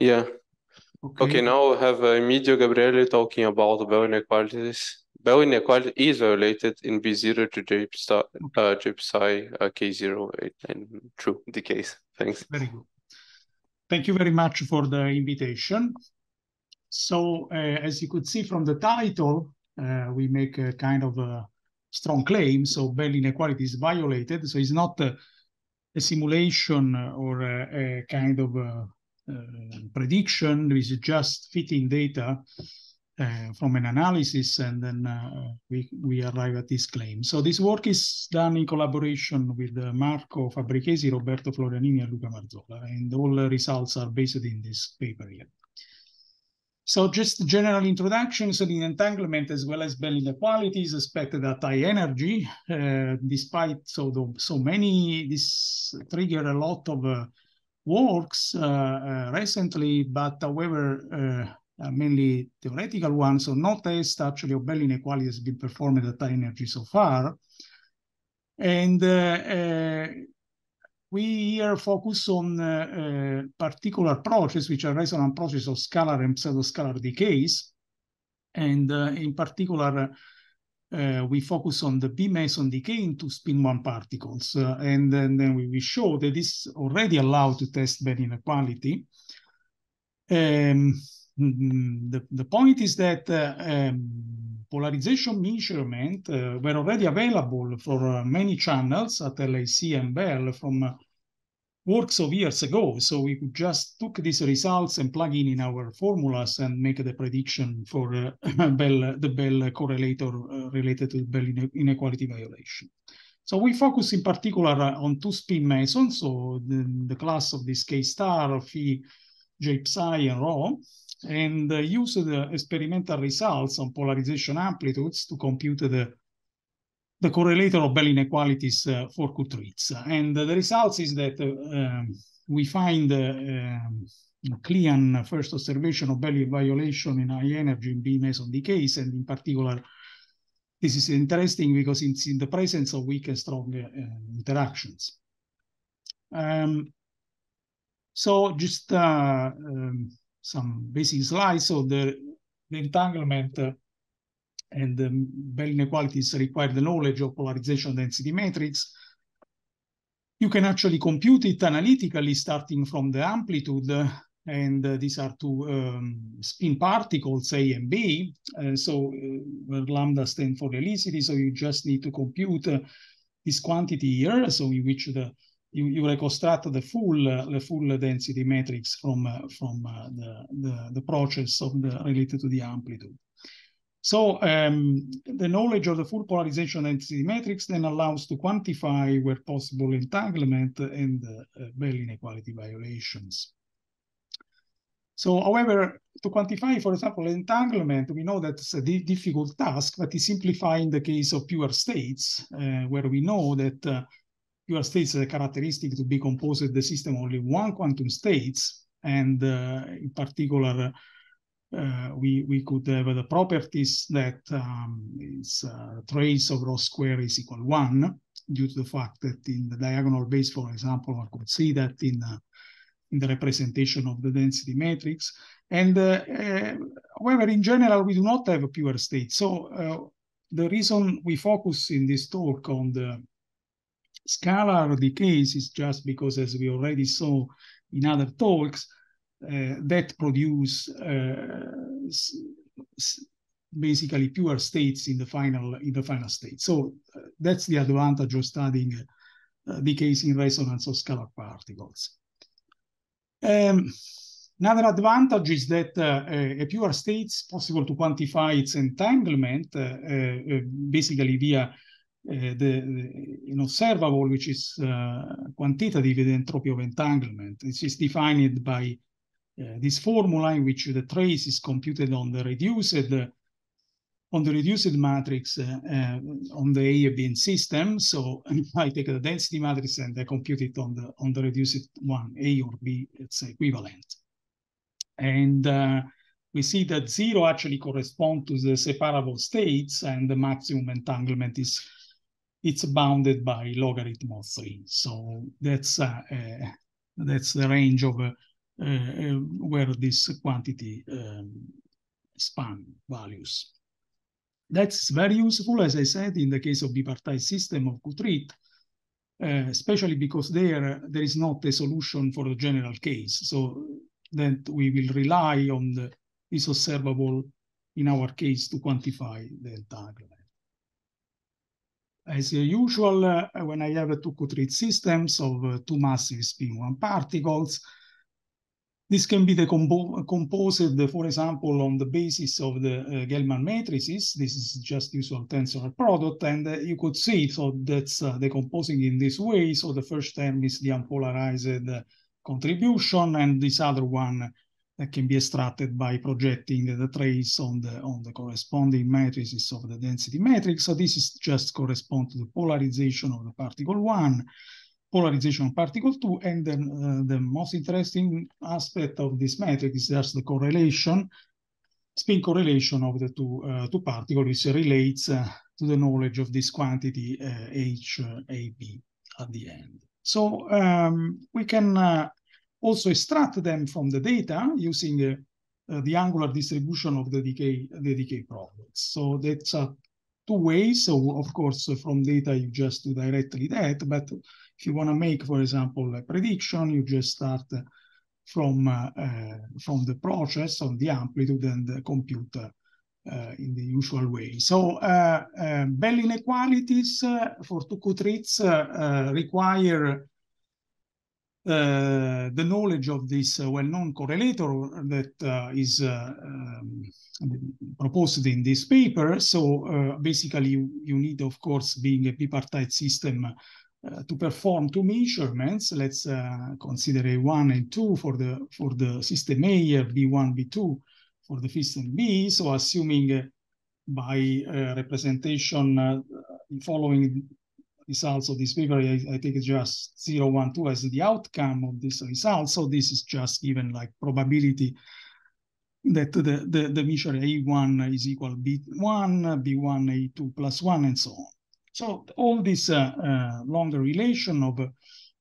Yeah. Okay. Okay, now we have uh, Emilio Gabriele talking about Bell inequalities. Bell inequality is violated in B0 to Jpsi uh, uh K0 and true the case. Thanks. Very good. Thank you very much for the invitation. So uh, as you could see from the title, uh, we make a kind of a strong claim. So Bell inequality is violated. So it's not a, a simulation or a, a kind of a uh, prediction with just fitting data uh, from an analysis, and then uh, we, we arrive at this claim. So this work is done in collaboration with Marco Fabricesi, Roberto Florianini, and Luca Marzola, and all the results are based in this paper here. So just general introduction: so the entanglement as well as Bell inequality is expected at high energy, uh, despite so, the, so many, this trigger a lot of uh, works uh, uh, recently, but however, uh, mainly theoretical ones. So no test actually of Bell inequality has been performed at high energy so far. And we here focus on uh, uh, particular processes, which are resonant processes of scalar and pseudo scalar decays. And uh, in particular, uh, we focus on the B meson decay into spin 1 particles. Uh, and, then we, we show that this already allowed to test band inequality. Um, mm-hmm, the, the point is that uh, um, polarization measurement uh, were already available for uh, many channels at LAC and Bell from uh, works of years ago. So we could just took these results and plug in in our formulas and make the prediction for uh, Bell, the Bell correlator uh, related to Bell inequality violation. So we focus in particular uh, on two spin mesons, so the, the class of this K star, phi, j psi, and rho, and uh, use the experimental results on polarization amplitudes to compute the the correlator of Bell inequalities uh, for Kutritz. And the results is that uh, um, we find uh, um, Klein first observation of Bell violation in high energy in B meson decays, and in particular, this is interesting because it's in the presence of weak and strong uh, interactions. Um, so just uh, um, some basic slides. So the, the entanglement uh, and the Bell inequalities require the knowledge of polarization density matrix. You can actually compute it analytically starting from the amplitude, and uh, these are two um, spin particles, A and B. Uh, so where uh, lambda stands for helicity, so you just need to compute uh, this quantity here, so in which the you, you reconstruct the full uh, the full density matrix from uh, from uh, the, the, the process of the related to the amplitude. So um, the knowledge of the full polarization density matrix then allows to quantify where possible entanglement and uh, Bell inequality violations. So however, to quantify, for example, entanglement, we know that's a difficult task, but it simplifies in the case of pure states, uh, where we know that uh, pure states are characteristic to be composed the system only one quantum states, and uh, in particular, uh, we, we could have the properties that um, is, uh, trace of rho square is equal 1 due to the fact that in the diagonal base, for example, one could see that in, uh, in the representation of the density matrix. And uh, uh, however, in general, we do not have a pure state. So uh, the reason we focus in this talk on the scalar decays is just because, as we already saw in other talks, uh, that produce uh, basically pure states in the final in the final state. So uh, that's the advantage of studying decays in resonance of scalar particles. Um, another advantage is that uh, a pure state is possible to quantify its entanglement, uh, uh, basically via the, the, an observable, which is quantitative the entropy of entanglement. It is defined by Eh, this formula in which the trace is computed on the reduced on the reduced matrix eh, eh, on the ABN system. So I take the density matrix and I compute it on the on the reduced one, A or B, it's equivalent. And we see that zero actually correspond to the separable states and the maximum entanglement is it's bounded by logarithm of three. So that's uh, uh, that's the range of uh, Eh, eh, where this quantity um, span values. That's very useful, as I said, in the case of bipartite system of Qtreat, uh, eh, especially because there there is not a solution for the general case. So then we will rely on the, is observable in our case to quantify the entanglement. As usual, uh, when I have two Qtreat systems of uh, two massive spin one particles, this can be compo composed, for example, on the basis of the uh, Gelman matrices. This is just usual tensor product, and uh, you could see so that's uh, decomposing in this way. So the first term is the unpolarized contribution, and this other one that uh, can be extracted by projecting the trace on the on the corresponding matrices of the density matrix. So this is just correspond to the polarization of the particle one polarization particle 2 and then uh, the most interesting aspect of this metric is just the correlation spin correlation of the two uh, two particles which relates uh, to the knowledge of this quantity uh, HAB uh, at the end. So um, we can uh, also extract them from the data using uh, the angular distribution of the decay the decay products. So that's a two ways. So of course, from data, you just do directly that. But if you want to make, for example, a prediction, you just start uh, from uh, uh, from the process on the amplitude and the computer uh, uh, in the usual way. So uh, Bell inequalities for Tukutritz require uh, the knowledge of this uh, well-known correlator that uh, is um, proposed in this paper. So basically, you, you, need, of course, being a bipartite system uh, to perform two measurements. Let's uh, consider A1 and 2 for the for the system A, B1, B2 for the system B. So assuming uh, by representation following is also this figure, I, I think it's just 0, 1, 2 as the outcome of this result. So this is just given like probability that the, the, the measure A1 is equal B1, B1, A2 plus 1, and so on. So all this uh, uh, longer relation of uh,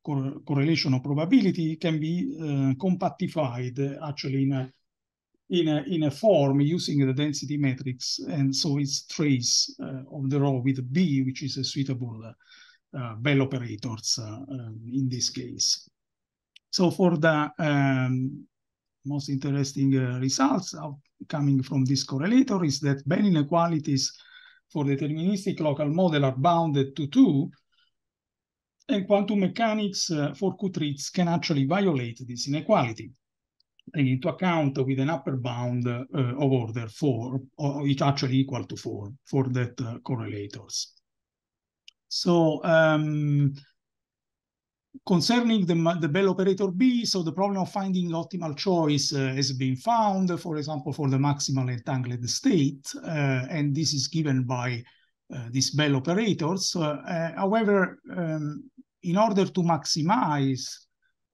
cor correlation of probability can be uh, compactified uh, actually in a in a, in a form using the density matrix. And so it's trace uh, of the row with B, which is a suitable uh, Bell operators uh, um, in this case. So for the um, most interesting uh, results coming from this correlator is that Bell inequalities for deterministic local model are bounded to 2, and quantum mechanics uh, for Kutritz can actually violate this inequality into account with an upper bound uh, of order 4, or it's actually equal to 4 for that uh, correlators. So um, concerning the, the Bell operator B, so the problem of finding optimal choice uh, has been found, for example, for the maximal entangled state, uh, and this is given by uh, these Bell operators. Uh, however, um, in order to maximize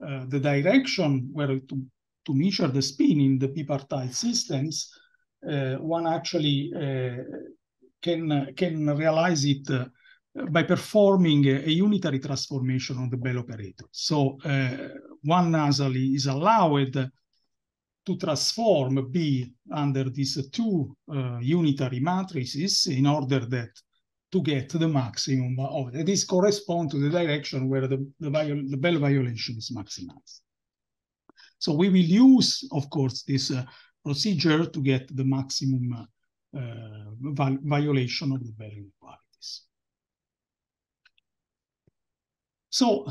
uh, the direction where to to measure the spin in the bipartite systems, uh, one actually uh, can, can realize it uh, by performing a, a, unitary transformation on the Bell operator. So one nasal is allowed to transform B under these two uh, unitary matrices in order that to get the maximum of it. This corresponds to the direction where the, the, the Bell violation is maximized. So we will use, of course, this uh, procedure to get the maximum uh, uh, violation of the Bell inequalities. So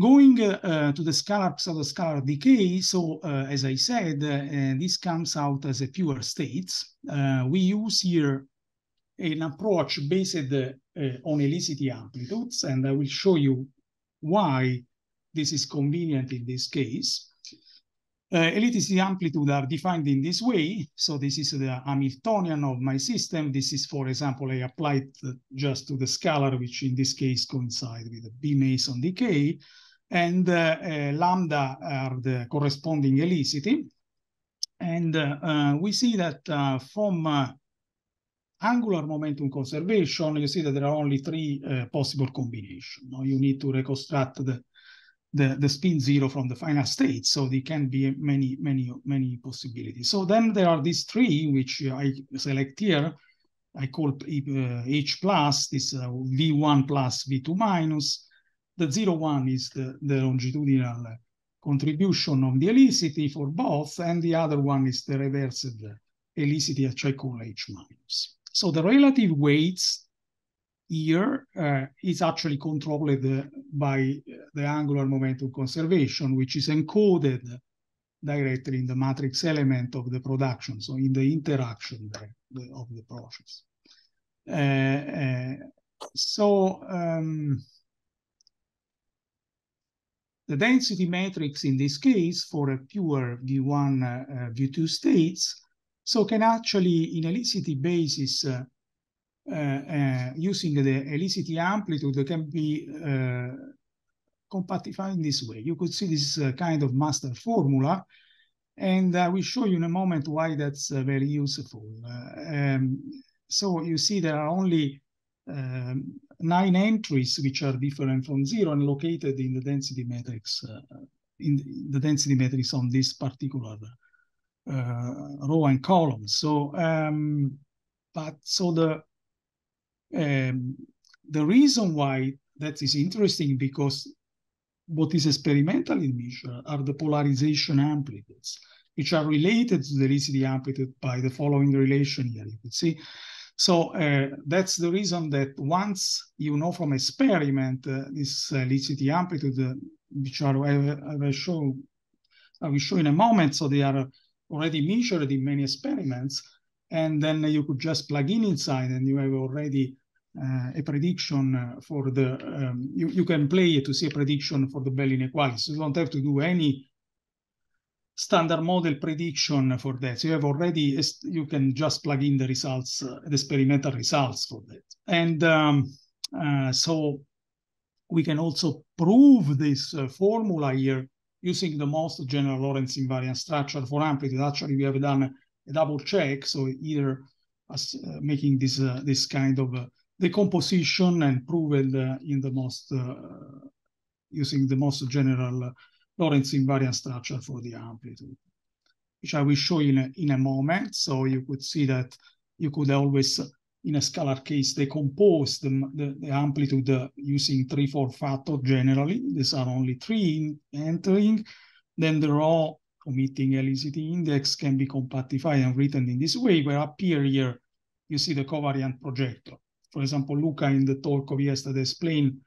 Going uh, to the scalar pseudoscalar decay, so uh, as I said, uh, this comes out as a pure state. we use here an approach based on elicity amplitudes, and I will show you why this is convenient in this case. Uh, the amplitude are defined in this way. So this is the Hamiltonian of my system. This is, for example, I applied just to the scalar, which in this case coincide with the B-Mason decay. And uh, uh, lambda are the corresponding helicity. And uh, uh, we see that uh, from angular momentum conservation, you see that there are only three possible combinations. Now you need to reconstruct the the, the spin zero from the final state. So there can be many, many, many possibilities. So then there are these three, which uh, I select here. I call uh, H plus, this uh, V1 plus V2 minus. The zero one is the, the longitudinal contribution of the elicity for both, and the other one is the reversed elicity, which I call H minus. So the relative weights here uh, is actually controlled by the angular momentum conservation, which is encoded directly in the matrix element of the production, so in the interaction of the process. Uh, uh, so um, the density matrix in this case for a pure V1, uh, V2 states, so can actually in a licity basis uh, Eh, eh, using the elicity amplitude can be eh, compactified in this way. You could see this kind of master formula, and I will show you in a moment why that's uh, very useful. Uh, um, so you see there are only um, nine entries which are different from zero and located in the density matrix uh, in the density matrix on this particular uh, row and column so um, but so the um, the reason why that is interesting because what is experimentally measured are the polarization amplitudes, which are related to the density amplitude by the following relation here. You can see. So uh, that's the reason that once you know from experiment uh, this uh, licity amplitude, uh, which are I, I will show, I will show in a moment. So they are already measured in many experiments, and then you could just plug in inside, and you have already uh, a prediction for the, um, you, you can play to see a prediction for the Bell inequalities. You don't have to do any standard model prediction for that. So you have already, you can just plug in the results, uh, the experimental results for that. And um, uh, so we can also prove this uh, formula here using the most general Lorentz invariant structure for amplitude. Actually, we have done a double check. So either as, uh, making this, uh, this kind of the composition and proven uh, in the most uh, using the most general uh, Lorentz invariant structure for the amplitude, which I will show you in a, in a moment. So you could see that you could always, in a scalar case, decompose the, the, the amplitude uh, using 3, 4 factor generally. These are only three in, entering. Then the raw omitting LECT index can be compactified and written in this way, where up here, here you see the covariant projector for example, Luca in the talk of yesterday explained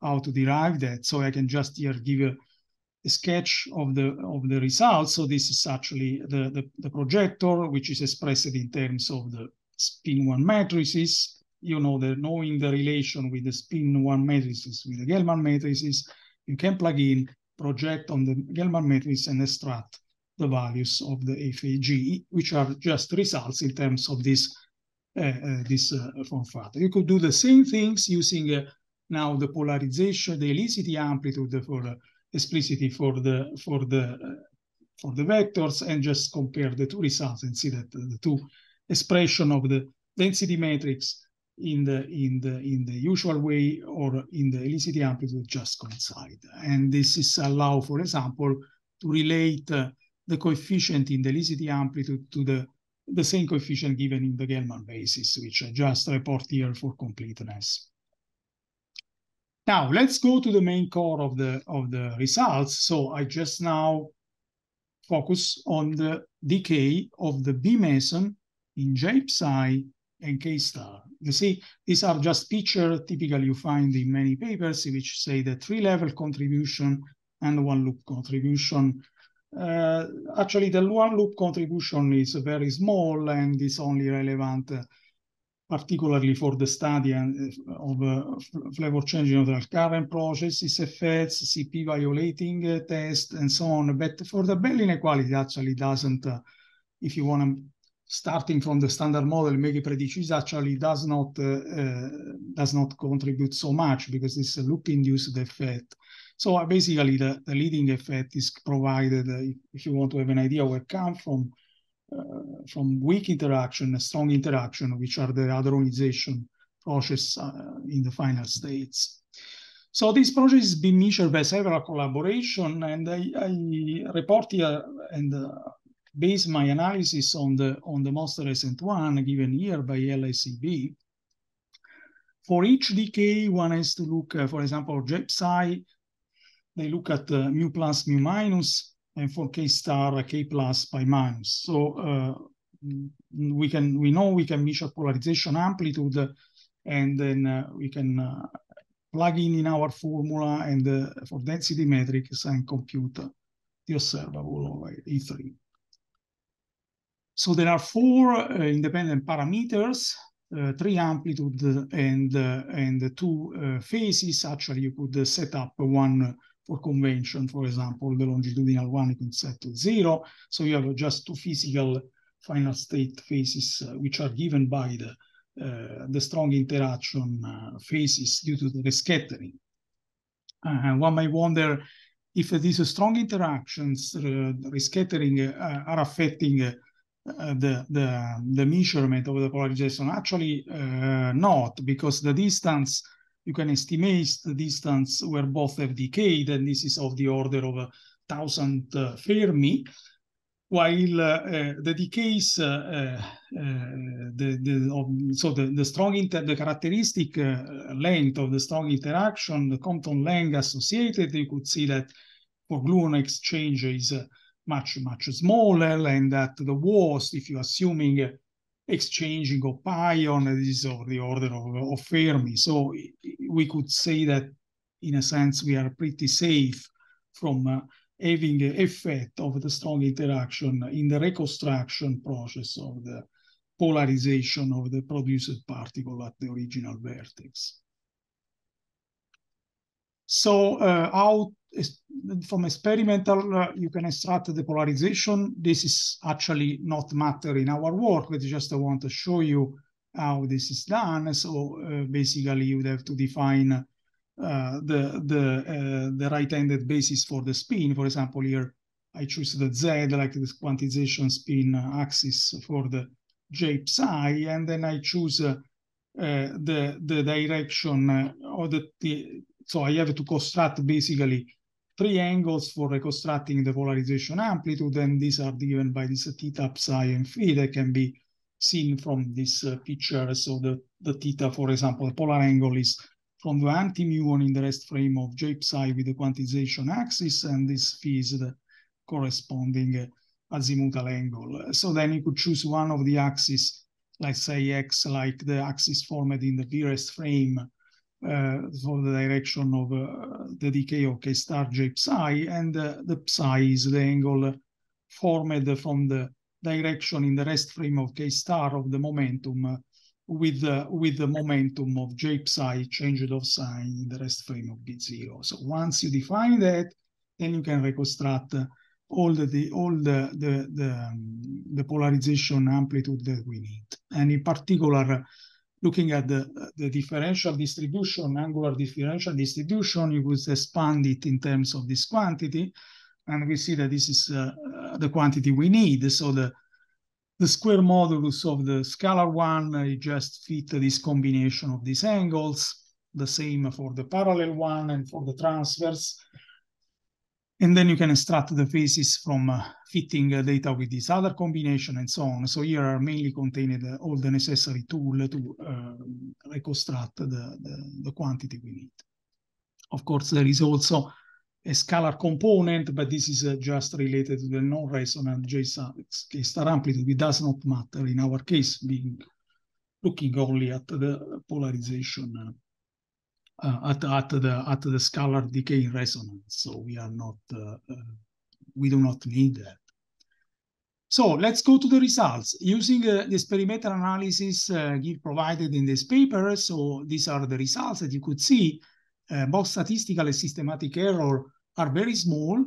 how to derive that. So I can just here give a, a sketch of the of the results. So this is actually the, the, the projector, which is expressed in terms of the spin one matrices. You know, the, knowing the relation with the spin one matrices, with the Gelman matrices, you can plug in, project on the Gelman matrix and extract the values of the FAG, which are just results in terms of this uh, uh, this uh, form factor. You could do the same things using now the polarization, the elicity amplitude for explicitly for the for the for the vectors and just compare the two results and see that the two expression of the density matrix in the in the in the usual way or in the elicity amplitude just coincide and this is allow for example to relate uh, the coefficient in the elicity amplitude to the the same coefficient given in the Gelman basis, which I just report here for completeness. Now let's go to the main core of the of the results. So I just now focus on the decay of the B meson in J psi and K star. You see, these are just pictures typically you find in many papers which say the three-level contribution and one loop contribution uh, actually the one loop contribution is very small and is only relevant uh, particularly for the study and, uh, of uh, flavor changing of the current processes, effects, CP violating uh, test, and so on. But for the Bell inequality, actually doesn't, uh, if you want to, starting from the standard model, make predictions actually does not, does not contribute so much because it's a loop-induced effect. So uh, basically, the, the leading effect is provided, uh, if you want to have an idea where it comes from, uh, from weak interaction, a strong interaction, which are the adronization process uh, in the final states. So this process has been measured by several collaboration, and I, I report here and uh, base my analysis on the on the most recent one given here by LICB. For each decay, one has to look, uh, for example, Jpsi they look at uh, mu plus, mu minus, and for k star, k plus by minus. So uh, we can we know we can measure polarization amplitude, and then uh, we can uh, plug in in our formula and uh, for density metrics and compute the observable E3. So there are four uh, independent parameters uh, three amplitude and uh, and two uh, phases. Actually, you could set up one for convention, for example, the longitudinal one you can set to zero. So you have just two physical final state phases uh, which are given by the, uh, the strong interaction uh, phases due to the scattering. Uh, one may wonder if these strong interactions, uh, rescattering, uh, are affecting the, the, the measurement of the polarization. Actually, not, because the distance you can estimate the distance where both have decayed, and this is of the order of a thousand uh, Fermi, while uh, uh, the decays, uh, uh, the, the, so the, the strong inter the characteristic uh, length of the strong interaction, the Compton length associated, you could see that for gluon exchange is much, much smaller, and that the worst, if you're assuming exchanging of pion is of the order of, of Fermi. So we could say that in a sense we are pretty safe from uh, having the effect of the strong interaction in the reconstruction process of the polarization of the produced particle at the original vertex. So how uh, from experimental, uh, you can extract the polarization. This is actually not matter in our work, but just I want to show you how this is done. So uh, basically, you would have to define uh, the the uh, the right-handed basis for the spin. For example, here I choose the z, like this quantization spin axis for the j psi, and then I choose uh, the the direction or the, the so I have to construct basically three angles for reconstructing the polarization amplitude, and these are given by this theta, psi, and phi that can be seen from this uh, picture. So the, the theta, for example, the polar angle is from the anti muon in the rest frame of J psi with the quantization axis, and this phi is the corresponding uh, azimuthal angle. So then you could choose one of the axes, let's say x, like the axis formed in the rest frame for uh, the direction of uh, the decay of k-star j psi, and uh, the psi is the angle formed from the direction in the rest frame of k-star of the momentum with uh, with the momentum of j psi changed of sign in the rest frame of b0. So once you define that, then you can reconstruct uh, all the, all the the the, um, the, polarization amplitude that we need. And in particular, looking at the, the differential distribution, angular differential distribution, you would expand it in terms of this quantity. And we see that this is uh, uh the quantity we need. So the, the square modulus of the scalar one, uh, just fit this combination of these angles, the same for the parallel one and for the transverse. And then you can extract the phases from uh, fitting uh, data with this other combination and so on. So here are mainly contained uh, all the necessary tool to um, reconstruct the, the, the, quantity we need. Of course, there is also a scalar component, but this is uh, just related to the non-resonant J-star amplitude. It does not matter in our case, being looking only at the polarization uh, uh, at, at the at the scalar decay resonance. So we are not uh, uh, we do not need that. So let's go to the results using uh, the experimental analysis uh, provided in this paper. So these are the results that you could see. Uh, both statistical and systematic error are very small.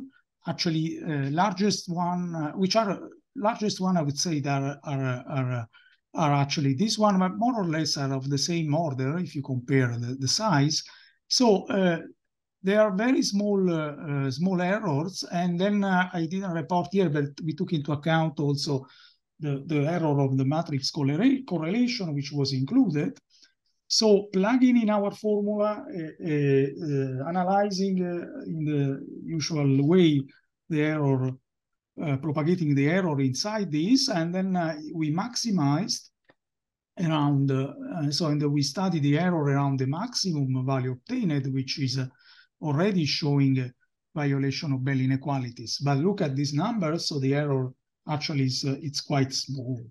Actually, largest one, which are largest one, I would say, that are, are, are are actually this one, but more or less are of the same order if you compare the, the size. So uh, are very small uh, uh, small errors, and then uh, I didn't report here, but we took into account also the, the error of the matrix correlation, which was included. So plugging in our formula, uh, analyzing in the usual way the error uh, propagating the error inside this, and then uh, we maximized around, uh, so and we study the error around the maximum value obtained, which is uh, already showing violation of Bell inequalities. But look at these numbers, so the error actually is uh, it's quite small.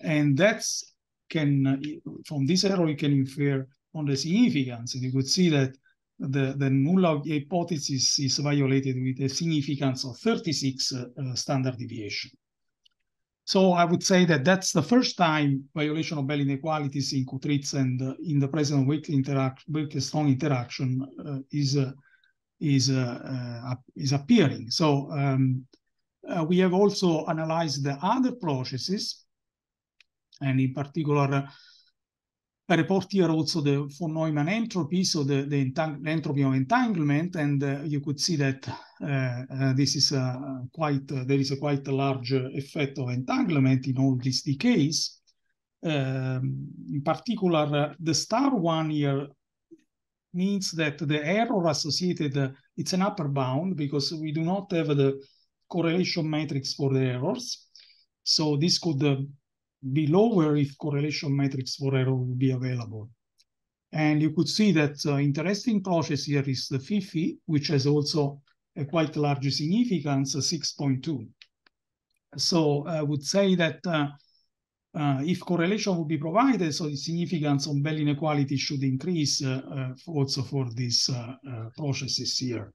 And that's can, from this error, you can infer on the significance. And you could see that the, the hypothesis is violated with a significance of 36 uh, standard deviation. So I would say that that's the first time violation of Bell inequalities in Kutritz and uh, in the presence of weakly interaction, strong interaction uh, is uh, is uh, uh, is appearing. So um, we have also analyzed the other processes, and in particular report here also the von Neumann entropy, so the, the entropy of entanglement, and uh, you could see that uh, uh this is a quite uh, there is a quite large uh, effect of entanglement in all these decays. Um, in particular, the star one here means that the error associated it's an upper bound because we do not have the correlation matrix for the errors. So this could be lower if correlation matrix for error would be available. And you could see that uh, interesting process here is the FIFI, which has also a quite large significance, uh, 6.2. So uh, I would say that uh, uh, if correlation would be provided, so the significance on Bell inequality should increase uh, also for these processes here.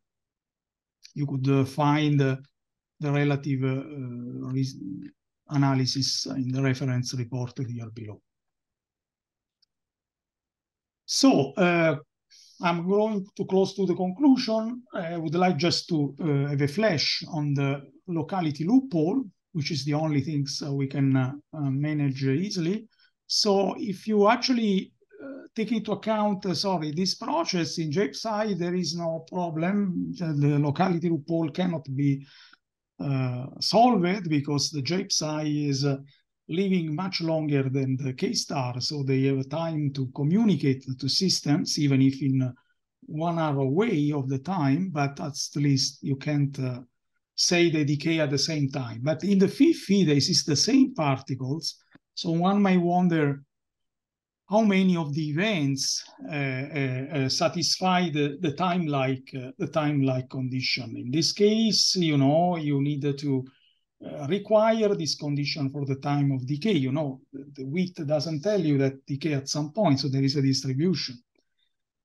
You could find the relative analysis in the reference report here below. So uh, I'm going to close to the conclusion. I would like just to uh, have a flash on the locality loophole, which is the only so uh, we can uh, uh, manage easily. So if you actually uh, take into account, sorry, this process in JPSI, there is no problem. The locality loophole cannot be uh, solved because the JPSI is uh, living much longer than the K-star, so they have time to communicate to systems, even if in uh, one hour away of the time, but at least you can't uh, say they decay at the same time. But in the fifth feed, it's the same particles. So one might wonder how many of the events uh, uh, uh satisfy the, the time like uh, the time like condition in this case you know you need to uh, require this condition for the time of decay you know the, the wheat doesn't tell you that decay at some point so there is a distribution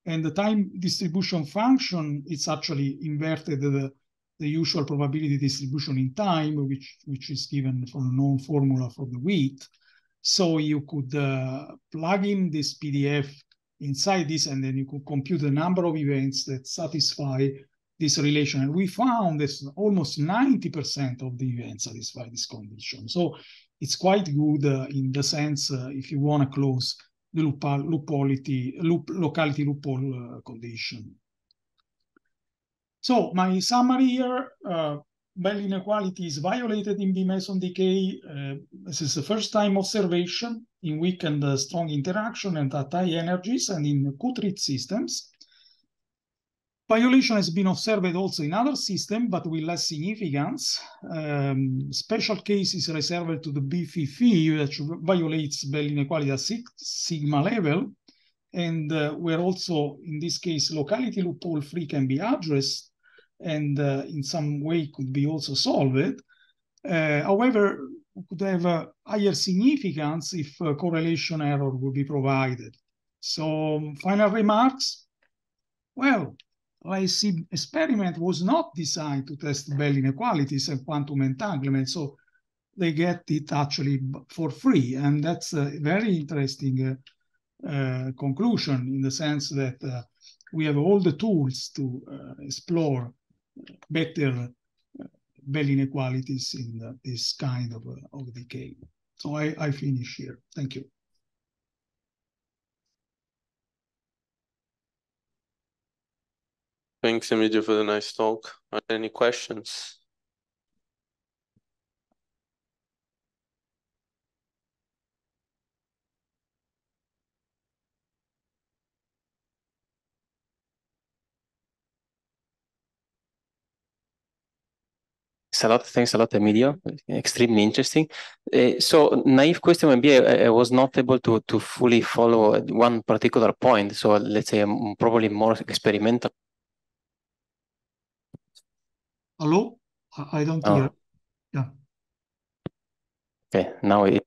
and the time distribution function it's actually inverted the, the usual probability distribution in time which which is given from a known formula for the wheat so you could uh, plug in this PDF inside this, and then you could compute the number of events that satisfy this relation. And we found that almost 90% of the events satisfy this condition. So it's quite good uh, in the sense uh, if you want to close the loopality, loop, locality loophole uh, condition. So my summary here, uh, Bell inequality is violated in B. meson decay. Uh, this is the first time observation in weak and uh, strong interaction and at high energies and in Coutrid systems. Violation has been observed also in other systems, but with less significance. Um, special case is reserved to the BFIFI, which violates Bell inequality at six sigma level, and uh, where also, in this case, locality loophole free can be addressed and uh, in some way could be also solved. Uh, however, could have a higher significance if correlation error would be provided. So um, final remarks. Well, LIC experiment was not designed to test Bell inequalities and quantum entanglement, so they get it actually for free. And that's a very interesting uh, uh, conclusion in the sense that uh, we have all the tools to uh, explore better bell inequalities in the, this kind of, uh, of decay. So I, I finish here. Thank you. Thanks, Emilio, for the nice talk. Any questions? It's a lot of things, a lot of media, extremely interesting. Uh, so naive question maybe I, I, was not able to to fully follow one particular point. So let's say I'm um, probably more experimental. Hello, I don't oh. hear. Yeah. Okay, now it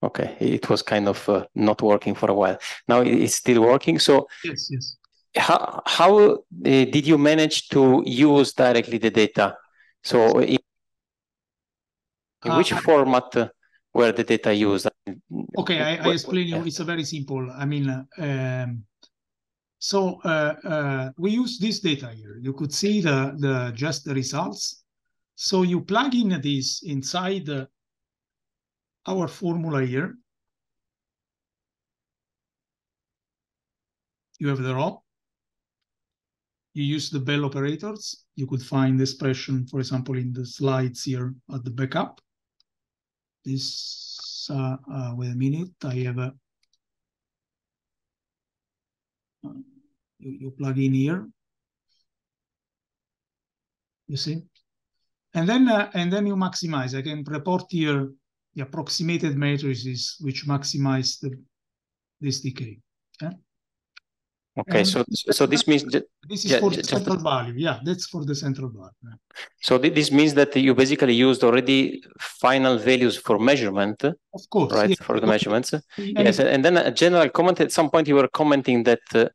okay it was kind of uh, not working for a while now it's still working so yes yes how how uh, did you manage to use directly the data so in which uh, format uh, were the data used? Okay, I, I explain you. It's very simple. I mean, uh, um, so uh, uh, we use this data here. You could see the, the just the results. So you plug in this inside uh, our formula here. You have the row. You use the bell operators. You could find the expression, for example, in the slides here at the backup this, uh, uh, wait a minute, I have a, you, you plug in here, you see? And then, uh, and then you maximize. I can report here the approximated matrices which maximize the, this decay. Okay? Okay, so so this means this is yeah, for the central value. Yeah, that's for the central value. So th this means that you basically used already final values for measurement. Of course, right yeah, for the measurements. And yes, and then a general comment. At some point, you were commenting that uh,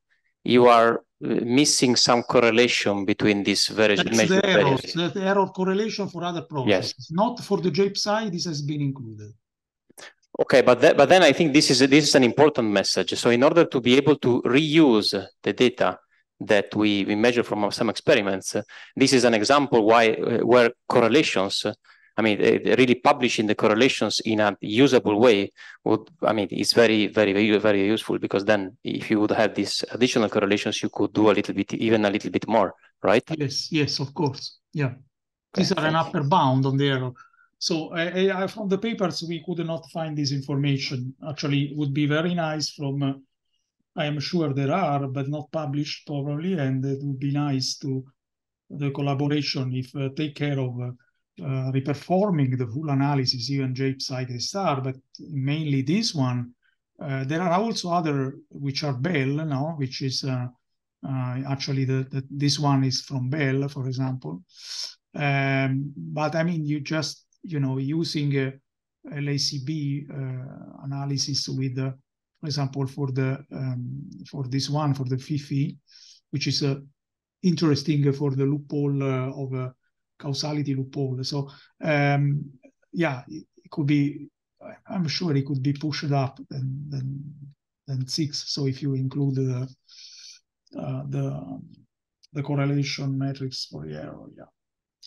you are uh, missing some correlation between these various that's measures. The error, the error correlation for other problems. Yes. Not for the JPSI, this has been included. Okay, but that, but then I think this is this is an important message. So in order to be able to reuse the data that we, we measure from some experiments, this is an example why where correlations, I mean, eh, really publishing the correlations in a usable way would, I mean, it's very very very very useful because then if you would have these additional correlations, you could do a little bit even a little bit more, right? Yes, yes, of course, yeah. Okay, These are an upper bound on the error. So uh, from the papers, we could not find this information. Actually, it would be very nice from, uh, I am sure there are, but not published probably, and it would be nice to the collaboration if uh, take care of uh, uh, reperforming the full analysis, even JAPE side star, but mainly this one. Uh, there are also other which are Bell now, which is actually the, the, this one is from Bell, for example. Um, but I mean, you just you know, using uh, LACB uh, analysis with, uh, for example, for the um, for this one for the FIFI, which is uh, interesting for the loophole uh, of uh, causality loophole. So um, yeah, it could be. I'm sure it could be pushed up than than, than six. So if you include the the the correlation matrix for error, yeah.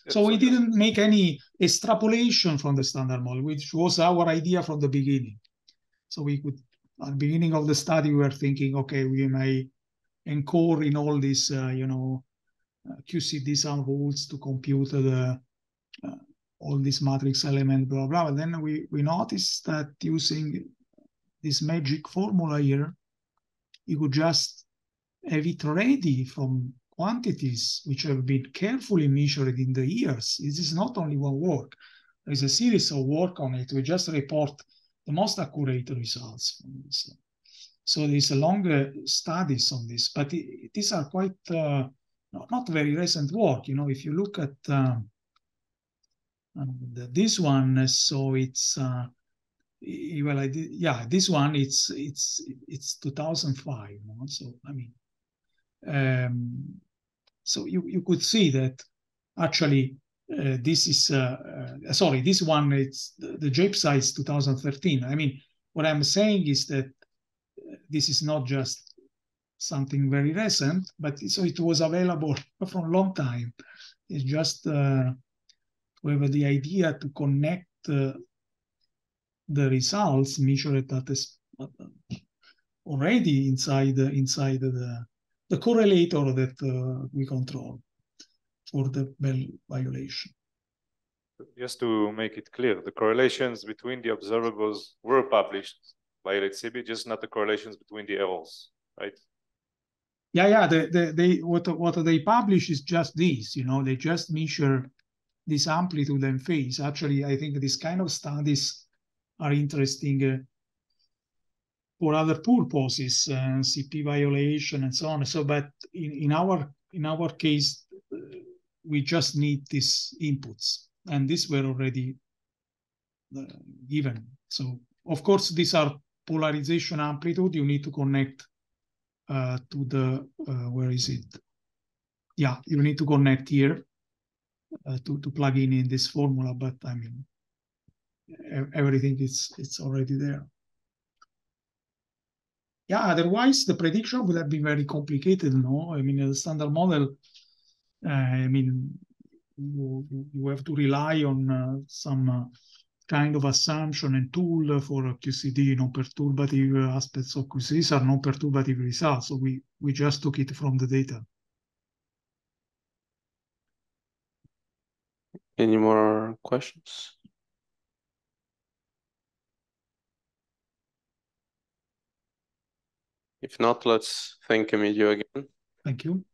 So we didn't make any extrapolation from the standard model, which was our idea from the beginning. So we could, at the beginning of the study, we were thinking, okay, we may encode in all these, uh, you know, uh, QCD rules to compute the uh, all these matrix element, blah, blah. But then we, we noticed that using this magic formula here, you could just have it ready from quantities which have been carefully measured in the years. This is not only one work. There is a series of work on it. We just report the most accurate results. So there's a longer studies on this, but it, these are quite uh, not, not, very recent work. You know, if you look at um, um, this one, so it's uh, well, I did, yeah, this one it's it's it's 2005. You know? So I mean, um, so you, you could see that actually uh, this is, uh, uh, sorry, this one, it's the, the JPSA 2013. I mean, what I'm saying is that uh, this is not just something very recent, but so it was available from long time. It's just uh, whoever the idea to connect uh, the results measured at uh, already inside, inside the the correlator that uh, we control for the Bell violation. Just to make it clear, the correlations between the observables were published by LHCb, just not the correlations between the errors, right? Yeah, yeah. The, the, they what what they publish is just this. You know, they just measure this amplitude and phase. Actually, I think this kind of studies are interesting uh, for other purposes, uh, CP violation and so on. So, but in, in our in our case, uh, we just need these inputs, and these were already uh, given. So, of course, these are polarization amplitude. You need to connect uh, to the uh, where is it? Yeah, you need to connect here uh, to to plug in in this formula. But I mean, everything is it's already there yeah, otherwise the prediction would have been very complicated, no? I mean, the standard model, uh, I mean, you, you have to rely on uh, some uh, kind of assumption and tool for QCD, non-perturbative aspects of QCDs are non-perturbative results. So we, we just took it from the data. Any more questions? If not, let's thank Emilio again. Thank you.